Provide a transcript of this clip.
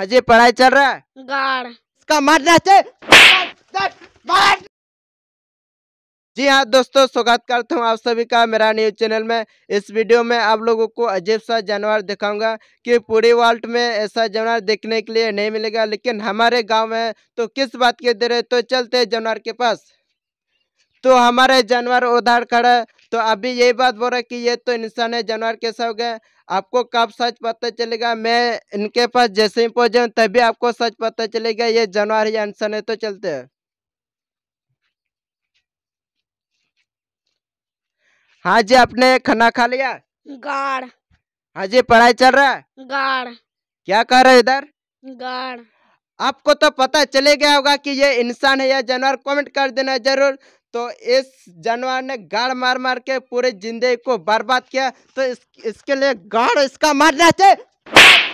अजय हाँ पढ़ाई चल रहा है इसका जी हाँ दोस्तों स्वागत करता हूँ आप सभी का मेरा न्यूज चैनल में इस वीडियो में आप लोगों को अजीब सा जानवर दिखाऊंगा कि पूरे वर्ल्ड में ऐसा जानवर देखने के लिए नहीं मिलेगा लेकिन हमारे गांव में तो किस बात के दे रहे तो चलते जानवर के पास तो हमारे जानवर उधर खड़ा तो अभी यही बात बोल रहा कि ये तो इंसान है जानवर कैसा हो गया आपको कब सच पता चलेगा मैं इनके पास जैसे ही पहुंच तभी आपको सच पता चलेगा ये जानवर या इंसान है तो चलते है हाँ जी आपने खाना खा लिया गाड़ हाँ जी पढ़ाई चल रहा है गाड़ क्या कर रहे इधर गाड़ आपको तो पता चले गया होगा कि ये इंसान है या जानवर कमेंट कर देना जरूर तो इस जानवर ने गाड़ मार मार के पूरे जिंदगी को बर्बाद किया तो इस, इसके लिए गाड़ इसका मारना चाहिए